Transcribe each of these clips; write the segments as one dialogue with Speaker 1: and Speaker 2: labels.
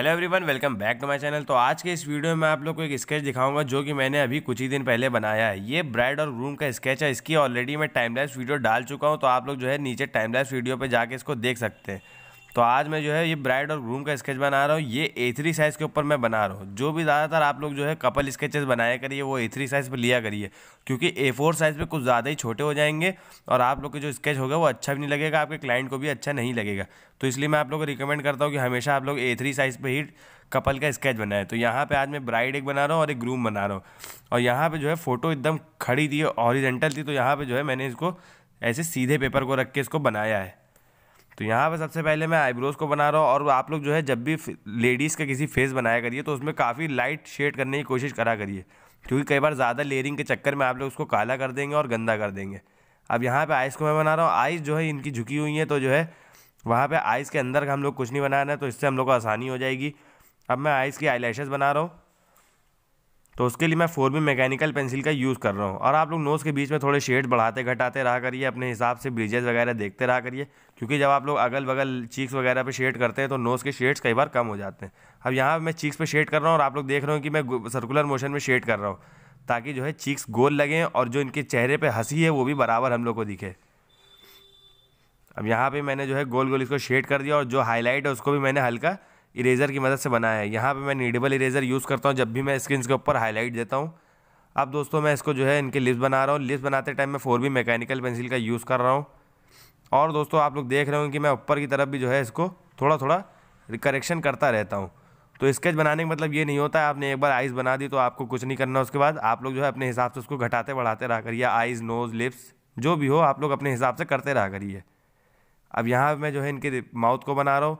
Speaker 1: hello everyone welcome back to my channel तो आज के इस वीडियो में आप लोग को एक स्केच दिखाऊंगा जो कि मैंने अभी कुछ ही दिन पहले बनाया है ये ब्राइड और ग्रूम का स्केच है इसकी ऑलरेडी मैं टाइम लैप्स वीडियो डाल चुका हूँ तो आप लोग जो है नीचे टाइम लैप्स वीडियो पर जाके इसको देख सकते हैं तो आज मैं जो है ये ब्राइड और ग्रूम का स्केच बना रहा हूँ ये ए थ्री साइज़ के ऊपर मैं बना रहा हूँ जो भी ज़्यादातर आप लोग जो है कपल स्केचेस बनाया करिए वो ए थ्री साइज़ पर लिया करिए क्योंकि ए फोर साइज़ पर कुछ ज़्यादा ही छोटे हो जाएंगे और आप लोग के जो स्केच होगा वो अच्छा भी नहीं लगेगा आपके क्लाइंट को भी अच्छा नहीं लगेगा तो इसलिए मैं आप लोग को रिकमेंड करता हूँ कि हमेशा आप लोग ए थ्री साइज़ पर ही कपल का स्केच बनाए तो यहाँ पर आज मैं ब्राइड एक बना रहा हूँ और एक ग्रूम बना रहा हूँ और यहाँ पर जो है फ़ोटो एकदम खड़ी थी और थी तो यहाँ पर जो है मैंने इसको ऐसे सीधे पेपर को रख के इसको बनाया है तो यहाँ पर सबसे पहले मैं आईब्रोज़ को बना रहा हूँ और आप लोग जो है जब भी लेडीज़ का किसी फेस बनाया करिए तो उसमें काफ़ी लाइट शेड करने की कोशिश करा करिए क्योंकि कई बार ज़्यादा लेयरिंग के चक्कर में आप लोग उसको काला कर देंगे और गंदा कर देंगे अब यहाँ पे आइस को मैं बना रहा हूँ आइस जो है इनकी झुकी हुई है तो जो है वहाँ पे आइस के अंदर हम लोग कुछ नहीं बनाना है तो इससे हम लोग को आसानी हो जाएगी अब मैं आइस की आई बना रहा हूँ तो उसके लिए मैं फोर बी मैकेनिकल पेंसिल का यूज़ कर रहा हूँ और आप लोग नोज़ के बीच में थोड़े शेड बढ़ाते घटाते रहा करिए अपने हिसाब से ब्रिजेज वगैरह देखते रहा करिए क्योंकि जब आप लोग अगल बगल चीक्स वगैरह पे शेड करते हैं तो नोज़ के शेड्स कई बार कम हो जाते हैं अब यहाँ मैं चीक्स पर शेड कर रहा हूँ और आप लोग देख रहे हो कि मैं सर्कुलर मोशन में शेड कर रहा हूँ ताकि जो है चीक्स गोल लगें और जो इनके चेहरे पर हंसी है वो भी बराबर हम लोग को दिखे अब यहाँ पर मैंने जो है गोल गोल इसको शेड कर दिया और जो हाईलाइट है उसको भी मैंने हल्का इरेज़र की मदद से बनाया है यहाँ पे मैं नीडेबल इरेज़र यूज़ करता हूँ जब भी मैं स्क्रीन के ऊपर हाईलाइट देता हूँ अब दोस्तों मैं इसको जो है इनके लिस्ट बना रहा हूँ लिस्ट बनाते टाइम मैं फोर बी मैकेनिकल पेंसिल का यूज़ कर रहा हूँ और दोस्तों आप लोग देख रहे हो कि मैं ऊपर की तरफ भी जो है इसको थोड़ा थोड़ा करेक्शन करता रहता हूँ तो स्केच बनाने का मतलब ये नहीं होता है आपने एक बार आइज़ बना दी तो आपको कुछ नहीं करना उसके बाद आप लोग जो है अपने हिसाब से उसको घटाते बढ़ाते रहा करिए आइज़ नोज़ लिप्स जो भी हो आप लोग अपने हिसाब से करते रहा करिए अब यहाँ मैं जो है इनके माउथ को बना रहा हूँ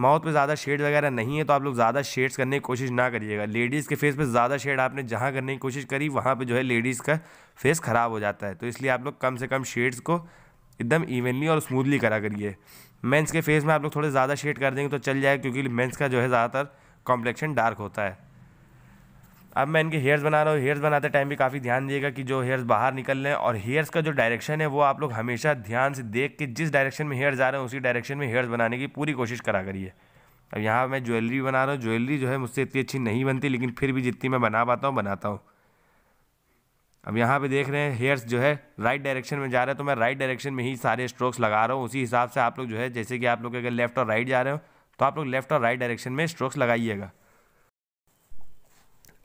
Speaker 1: माउथ पे ज़्यादा शेड वगैरह नहीं है तो आप लोग ज़्यादा शेड्स करने की कोशिश ना करिएगा लेडीज़ के फेस पे ज़्यादा शेड आपने जहाँ करने की कोशिश करी वहाँ पे जो है लेडीज़ का फेस ख़राब हो जाता है तो इसलिए आप लोग कम से कम शेड्स को एकदम इवनली और स्मूथली करा करिए मेंस के फेस में आप लोग थोड़े ज़्यादा शेड कर देंगे तो चल जाएगा क्योंकि मेंस का जो है ज़्यादातर कॉम्प्लेक्शन डार्क होता है अब मैं इनके हेयर्स बना रहा हूँ हेयर्स बनाते टाइम भी काफ़ी ध्यान दिएगा कि जो हेयर्स बाहर निकल रहे हैं और हेयर्स का जो डायरेक्शन है वो आप लोग हमेशा ध्यान से देख के जिस डायरेक्शन में हेयर्स आ रहे हैं उसी डायरेक्शन में हेयर्स बनाने की पूरी कोशिश करा करिए अब यहाँ मैं ज्वेलरी बना रहा हूँ ज्वेलरी जो है मुझसे इतनी अच्छी नहीं बनती लेकिन फिर भी जितनी मैं बना पाता हूँ बनाता हूँ अब यहाँ पे देख रहे हैं हेयर्स जो है राइट डायरेक्शन में जा रहा है तो मैं राइट डायरेक्शन में ही सारे स्ट्रोक्स लगा रहा हूँ उसी हिसाब से आप लोग जो है जैसे कि आप लोग अगर लेफ्ट और राइट जा रहे हो तो आप लोग लेफ्ट और राइट डायरेक्शन में स्ट्रोक्स लगाइएगा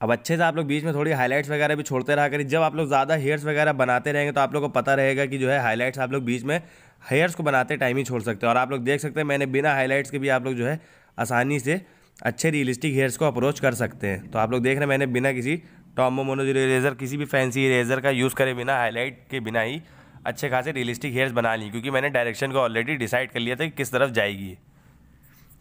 Speaker 1: अब अच्छे से आप लोग बीच में थोड़ी हाईलाइट्स वगैरह भी छोड़ते रहा करें जब आप लोग ज़्यादा हेयर्स वगैरह बनाते रहेंगे तो आप लोग को पता रहेगा कि जो है हाईलाइट्स आप लोग बीच में हेयर्स को बनाते टाइम ही छोड़ सकते हैं और आप लोग देख सकते हैं मैंने बिना हाईलाइट्स के भी आप लोग जो है आसानी से अच्छे रियलिस्टिक हेयर्स को अप्रोच कर सकते हैं तो आप लोग देख रहे हैं मैंने बिना किसी टॉमो मोनोज इरेजर किसी भी फैंसी इरेजर का यूज़ करे बिना हाईलाइट के बिना ही अच्छे खासे रियलिस्टिक हेयर्स बना ली क्योंकि मैंने डायरेक्शन को ऑलरेडी डिसाइड कर लिया था कि किस तरफ जाएगी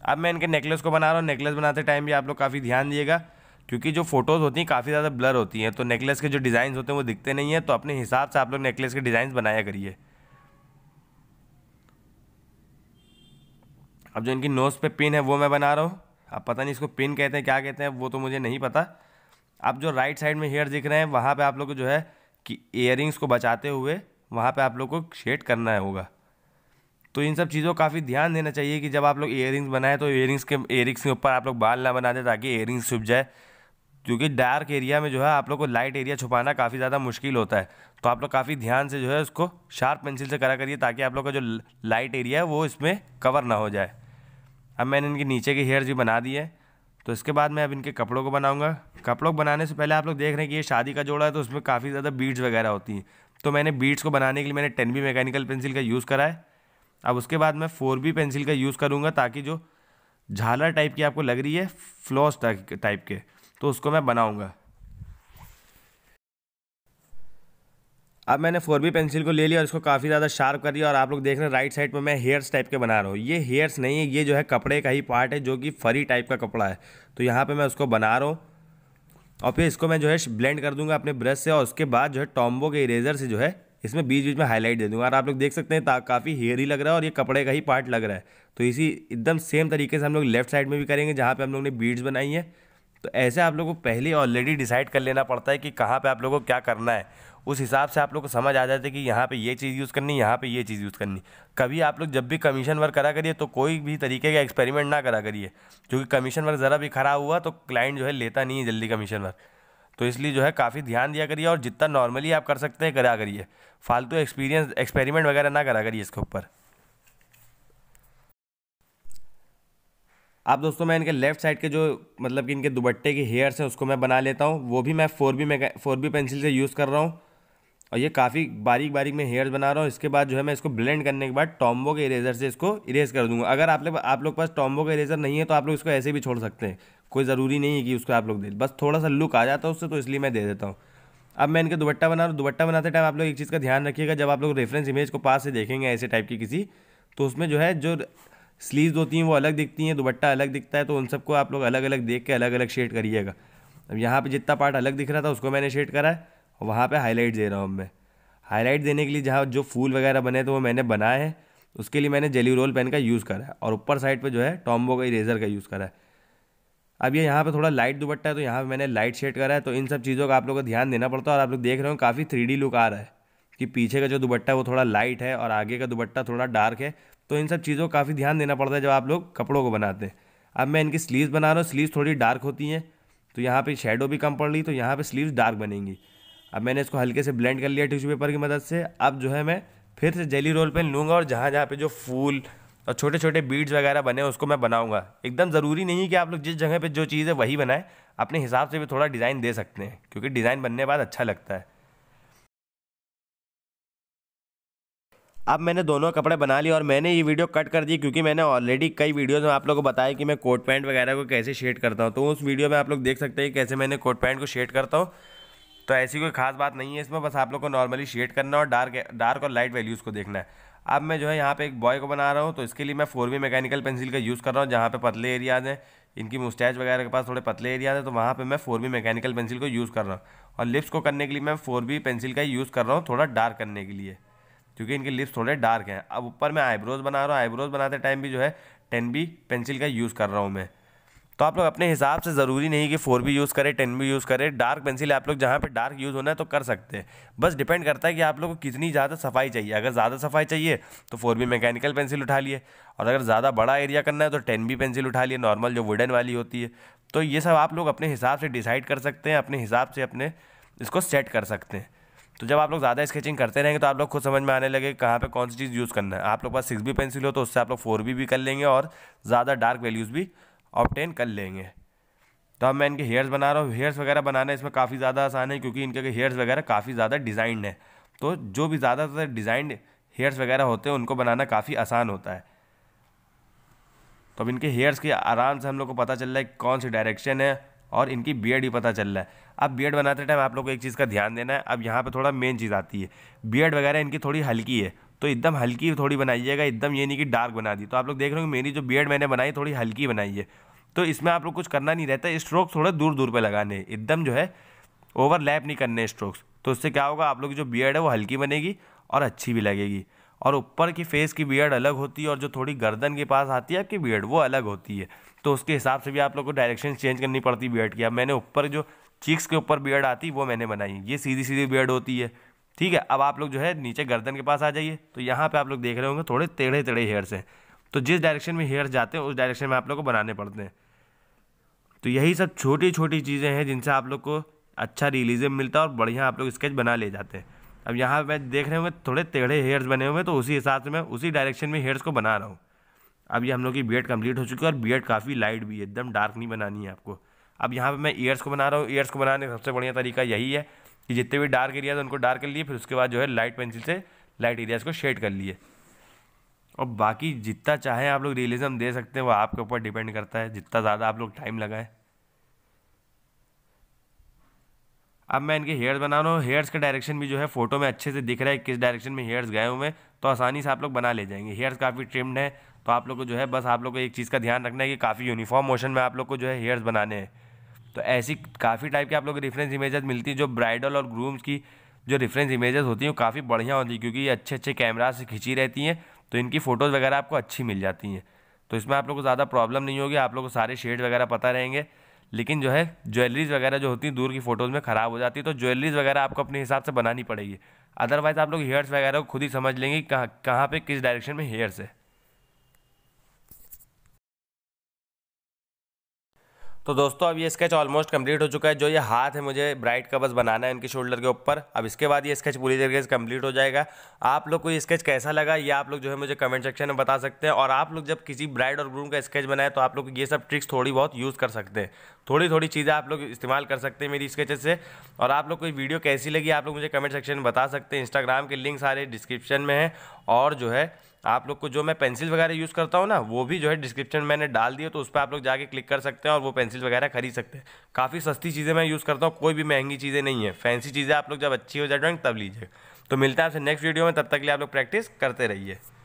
Speaker 1: अब मैं इनके नेकलेस को बना रहा हूँ नेकलेस बनाते टाइम भी आप लोग काफ़ी ध्यान दिएगा क्योंकि जो फोटोज़ होती हैं काफ़ी ज़्यादा ब्लर होती हैं तो नेकलेस के जो डिज़ाइन होते हैं वो दिखते नहीं हैं तो अपने हिसाब से आप लोग नेकलेस के डिज़ाइन बनाया करिए अब जो इनकी नोज़ पे पिन है वो मैं बना रहा हूँ अब पता नहीं इसको पिन कहते हैं क्या कहते हैं वो तो मुझे नहीं पता अब जो राइट साइड में हेयर दिख रहे हैं वहाँ पे आप लोग को जो है कि इयर को बचाते हुए वहाँ पे आप लोग को शेड करना है होगा तो इन सब चीज़ों काफ़ी ध्यान देना चाहिए कि जब आप लोग इयर बनाएं तो इयर के इयर के ऊपर आप लोग बाल ना बना दें ताकि इयर छुप जाए क्योंकि डार्क एरिया में जो है आप लोग को लाइट एरिया छुपाना काफ़ी ज़्यादा मुश्किल होता है तो आप लोग काफ़ी ध्यान से जो है उसको शार्प पेंसिल से करा करिए ताकि आप लोग का जो लाइट एरिया है वो इसमें कवर ना हो जाए अब मैंने इनके नीचे के हेयर भी बना दिए तो इसके बाद मैं अब इनके कपड़ों को बनाऊँगा कपड़ों को बनाने से पहले आप लोग देख रहे हैं कि ये शादी का जोड़ा है तो उसमें काफ़ी ज़्यादा बीड्स वगैरह होती हैं तो मैंने बीड्स को बनाने के लिए मैंने टेन बी मैकेनिकल पेंसिल का यूज़ करा है अब उसके बाद मैं फोर बी पेंसिल का यूज़ करूँगा ताकि जो झालर टाइप की आपको लग रही है फ्लॉस टाइप के तो उसको मैं बनाऊँगा अब मैंने फोर बी पेंसिल को ले लिया और इसको काफ़ी ज़्यादा शार्प कर दिया और आप लोग देख रहे हैं राइट साइड पर मैं हेयर्स टाइप के बना रहा हूँ ये हेयर्स नहीं है ये जो है कपड़े का ही पार्ट है जो कि फरी टाइप का कपड़ा है तो यहाँ पर मैं उसको बना रहा हूँ और फिर इसको मैं जो है ब्लेंड कर दूंगा अपने ब्रश से और उसके बाद जो है टॉम्बो के इरेजर से जो है इसमें बीच बीच में हाईलाइट दे दूंगा और आप लोग देख सकते हैं काफ़ी हेयरी लग रहा है और ये कपड़े का ही पार्ट लग रहा है तो इसी एकदम सेम तरीके से हम लोग लेफ्ट साइड में भी करेंगे जहाँ पे हम लोग ने बीड्स बनाई हैं तो ऐसे आप लोगों को पहले ऑलरेडी डिसाइड कर लेना पड़ता है कि कहाँ पे आप लोगों को क्या करना है उस हिसाब से आप लोग को समझ आ जाता है कि यहाँ पे ये चीज़ यूज़ करनी यहाँ पे ये चीज़ यूज़ करनी कभी आप लोग जब भी कमीशन वर्क करा करिए तो कोई भी तरीके का एक्सपेरिमेंट ना करा करिए क्योंकि कमीशन वर्क ज़रा भी ख़राब हुआ तो क्लाइंट जो है लेता नहीं है जल्दी कमीशन वर्क तो इसलिए जो है काफ़ी ध्यान दिया करिए और जितना नॉर्मली आप कर सकते हैं करा करिए फालतू एक्सपीरियंस एक्सपेरिमेंट वगैरह ना करा करिए इसके ऊपर आप दोस्तों मैं इनके लेफ्ट साइड के जो मतलब कि इनके दुबट्टे के हेयर्स हैं उसको मैं बना लेता हूँ वो भी मैं four B four B pencil से यूज़ कर रहा हूँ और ये काफ़ी बारीक बारीक में हेयर्स बना रहा हूँ इसके बाद जो है मैं इसको ब्लेंड करने के बाद टॉम्बो के इरेजर से इसको इरेज कर दूँगा अगर आप लोग आप लोग पास टॉम्बो का इरेजर नहीं है तो आप लोग इसको ऐसे भी छोड़ सकते हैं कोई ज़रूरी नहीं है कि उसको आप लोग दे बस थोड़ा सा लुक आ जाता है उससे तो इसलिए मैं दे देता हूँ अब मैं इनके दुबट्टा बना रहा हूँ दुबट्टा बनाते टाइम आप लोग एक चीज़ का ध्यान रखिएगा जब आप लोग रेफरेंस इमेज को पास से देखेंगे ऐसे टाइप की किसी तो उसमें जो है जो स्लीव्स होती हैं वो अलग दिखती हैं दुबट्टा अलग दिखता है तो उन सबको आप लोग अलग अलग देख के अलग अलग शेड करिएगा अब यहाँ पर जितना पार्ट अलग दिख रहा था उसको मैंने शेड करा है और वहाँ पर हाईलाइट दे रहा हूँ मैं हाईलाइट देने के लिए जहाँ जो फूल वगैरह बने थे तो वो मैंने बनाए हैं उसके लिए मैंने जेली रोल पेन का यूज़ करा है और ऊपर साइड पर जो है टॉम्बो का इरेजर का यूज़ करा है अब ये यहाँ पे थोड़ा लाइट दुबट्टा है तो यहाँ पे मैंने लाइट शेड करा है तो इन सब चीज़ों का आप लोगों को ध्यान देना पड़ता है और आप लोग देख रहे हो काफ़ी थ्री लुक आ रहा है कि पीछे का जो दुबट्टा है वो थोड़ा लाइट है और आगे का दुपट्टा थोड़ा डार्क है तो इन सब चीज़ों का काफ़ी ध्यान देना पड़ता है जब आप लोग कपड़ों को बनाते हैं अब मैं इनकी स्लीव्स बना रहा हूँ स्लीव्स थोड़ी डार्क होती हैं तो यहाँ पे शेडो भी कम पड़ रही तो यहाँ पे स्लीव्स डार्क बनेंगी अब मैंने इसको हल्के से ब्लेंड कर लिया टिश्यू पेपर की मदद से अब जो है मैं फिर से जेली रोल पेन लूँगा और जहाँ जहाँ पे जो फूल और छोटे छोटे बीड्स वगैरह बने उसको मैं बनाऊँगा एकदम ज़रूरी नहीं कि आप लोग जिस जगह पर जो चीज़ है वही बनाएं अपने हिसाब से भी थोड़ा डिज़ाइन दे सकते हैं क्योंकि डिज़ाइन बनने बाद अच्छा लगता है अब मैंने दोनों कपड़े बना लिए और मैंने ये वीडियो कट कर दी क्योंकि मैंने ऑलरेडी कई वीडियोज़ में आप लोगों को बताया कि मैं कोट पैंट वगैरह को कैसे शेड करता हूँ तो उस वीडियो में आप लोग देख सकते हैं कैसे मैंने कोट पैंट को शेड करता हूँ तो ऐसी कोई खास बात नहीं है इसमें बस आप लोग को नॉर्मली शेड करना और डार्क डार्क और लाइट वैल्यूज़ को देखना है अब मैं जो है यहाँ पर एक बॉय को बना रहा हूँ तो इसके लिए मैं फोर वी मैकेनिकल पेंसिल का यूज़ कर रहा हूँ जहाँ पर पतले एरियाज हैं इनकी मुस्टैच वगैरह के पास थोड़े पतले एरियाज हैं तो वहाँ पर मैं फोर वी मैकेनिकल पेंसिल को यूज़ कर रहा हूँ और लिप्स को करने के लिए मैं फोर वी पेंसिल का यूज़ कर रहा हूँ थोड़ा डार्क करने के लिए क्योंकि इनके लिप्स थोड़े डार्क हैं अब ऊपर मैं आईब्रोज बना रहा हूँ आईब्रोज बनाते टाइम भी जो है टेन बी पेंसिल का यूज़ कर रहा हूँ मैं तो आप लोग अपने हिसाब से ज़रूरी नहीं कि फोर बी यूज़ करें टेन बी यूज़ करें डार्क पेंसिल आप लोग जहाँ पे डार्क यूज़ होना है तो कर सकते हैं बस डिपेंड करता है कि आप लोग को कितनी ज़्यादा सफाई चाहिए अगर ज़्यादा सफाई चाहिए तो फोर बी मैकेनिकल पेंसिल उठा लिए और अगर ज़्यादा बड़ा एरिया करना है तो टेन बी पेंसिल उठा लिए नॉर्मल जो वुडन वाली होती है तो ये सब आप लोग अपने हिसाब से डिसाइड कर सकते हैं अपने हिसाब से अपने इसको सेट कर सकते हैं तो जब आप लोग ज़्यादा स्केचिंग करते रहेंगे तो आप लोग खुद समझ में आने लगे कहाँ पे कौन सी चीज़ यूज़ करना है आप लोग पास सिक्स बी पेंसिल हो तो उससे आप लोग फोर बी भी कर लेंगे और ज़्यादा डार्क वैल्यूज़ भी ऑप्टेन कर लेंगे तो अब मैं इनके हेयर्स बना रहा हूँ हेयर्स वगैरह बनाना इसमें काफ़ी ज़्यादा आसान है क्योंकि इनके हेयर्स वगैरह काफ़ी ज़्यादा डिज़ाइंड है तो जो भी ज़्यादातर डिज़ाइंड हेयर्स वगैरह होते हैं उनको बनाना काफ़ी आसान होता है तो अब इनके हेयर्स के आराम से हम लोग को पता चल रहा है कौन सी डायरेक्शन है और इनकी बी पता चल रहा है अब बी बनाते टाइम आप लोग को एक चीज़ का ध्यान देना है अब यहाँ पर थोड़ा मेन चीज़ आती है बी वगैरह इनकी थोड़ी हल्की है तो एकदम हल्की थोड़ी बनाइएगा एकदम ये नहीं कि डार्क बना दी तो आप लोग देख रहे हो मेरी जो बी मैंने बनाई थोड़ी हल्की बनाई है तो इसमें आप लोग कुछ करना नहीं रहता स्ट्रोक थोड़े दूर दूर पर लगाने एकदम जो है ओवरलैप नहीं करने स्ट्रोक्स तो उससे क्या होगा आप लोग की जो बी है वो हल्की बनेगी और अच्छी भी लगेगी और ऊपर की फेस की बियड अलग होती है और जो थोड़ी गर्दन के पास आती है आपकी बियड वो अलग होती है तो उसके हिसाब से भी आप लोग को डायरेक्शन चेंज करनी पड़ती बियड की अब मैंने ऊपर जो चीक्स के ऊपर बियड आती वो मैंने बनाई ये सीधी सीधी बियड होती है ठीक है अब आप लोग जो है नीचे गर्दन के पास आ जाइए तो यहाँ पे आप लोग देख रहे होंगे थोड़े टेढ़े टेढ़े हेयर्स हैं तो जिस डायरेक्शन में हेयर्स जाते हैं उस डायरेक्शन में आप लोग को बनाने पड़ते हैं तो यही सब छोटी छोटी चीज़ें हैं जिनसे आप लोग को अच्छा रिलीजम मिलता है और बढ़िया आप लोग स्केच बना ले जाते हैं अब यहाँ मैं देख रहे होंगे थोड़े टेढ़े हेयर्स बने हुए तो उसी हिसाब से मैं उसी डायरेक्शन में हेयर्स को बना रहा हूँ अभी हम लोग की बी कंप्लीट हो चुकी है और बेड काफ़ी लाइट भी है एकदम डार्क नहीं बनानी है आपको अब यहाँ पर मैं ईयर्स को बना रहा हूँ ईयर्स को बनाने का सबसे बढ़िया तरीका यही है कि जितने भी डार्क एरियाज उनको डार्क कर लिए फिर उसके बाद जो है लाइट पेंसिल से लाइट एरियाज़ को शेड कर लिए और बाकी जितना चाहें आप लोग रियलिज़म दे सकते हैं वो आपके ऊपर डिपेंड करता है जितना ज़्यादा आप लोग टाइम लगाएं अब मैं इनके हेयर्स बना रहा हूँ हेयर्स का डायरेक्शन भी जो है फोटो में अच्छे से दिख रहा है किस डायरेक्शन में हेयर्स गए हुए हैं तो आसानी से आप लोग बना ले जाएंगे हेयर्स काफ़ी ट्रिम्ड है तो आप लोग को जो है बस आप लोग को एक चीज़ का ध्यान रखना है कि काफ़ी यूनिफॉर्म मोशन में आप लोग को जो है हेयर्स बनाने हैं तो ऐसी काफ़ी टाइप की आप लोग रेफरेंस इमेजेस मिलती है जो ब्राइडल और ग्रूम्स की जो रेफरेंस इमेजेस होती हैं वो काफ़ी बढ़िया होती है क्योंकि ये अच्छे अच्छे कैमरा से खींची रहती हैं तो इनकी फ़ोटोज़ वगैरह आपको अच्छी मिल जाती हैं तो इसमें आप लोग को ज़्यादा प्रॉब्लम नहीं होगी आप लोग को सारे शेड वगैरह पता रहेंगे लेकिन जो है ज्वेलरीज वगैरह जो होती हैं दूर की फ़ोटोज़ में ख़राब हो जाती है तो ज्वेलरीज वगैरह आपको अपने हिसाब से बनानी पड़ेगी अदरवाइज़ आप लोग हेयर्स वगैरह को खुद ही समझ लेंगे कहाँ कहाँ पर किस डायरेक्शन में हेयर्स है तो दोस्तों अब ये स्केच ऑलमोस्ट कंप्लीट हो चुका है जो ये हाथ है मुझे ब्राइट कवर्स बनाना है इनके शोल्डर के ऊपर अब इसके बाद ये स्केच पूरी तरीके से कंप्लीट हो जाएगा आप लोग को ये स्केच कैसा लगा ये आप लोग जो है मुझे कमेंट सेक्शन में बता सकते हैं और आप लोग जब किसी ब्राइड और ग्रूम का स्केच बनाए तो आप लोग ये सब ट्रिक्स थोड़ी बहुत यूज़ कर सकते हैं थोड़ी थोड़ी चीज़ें आप लोग इस्तेमाल कर सकते हैं मेरी स्केचेज से और आप लोग कोई वीडियो कैसी लगी आप लोग मुझे कमेंट सेक्शन में बता सकते हैं इंस्टाग्राम के लिंक सारे डिस्क्रिप्शन में हैं और जो है आप लोग को जो मैं पेंसिल वगैरह यूज़ करता हूँ ना वो भी जो है डिस्क्रिप्शन मैंने डाल दिया तो उस पर आप लोग जाके क्लिक कर सकते हैं और वो पेंसिल वगैरह खरीद सकते हैं काफ़ी सस्ती चीज़ें मैं यूज़ करता हूँ कोई भी महंगी चीज़ें नहीं है फैंसी चीज़ें आप लोग जब अच्छी हो जाए ड्राइंग तब लीजिए तो मिलता है आपसे नेक्स्ट वीडियो में तब तक लिए आप लोग प्रैक्टिस करते रहिए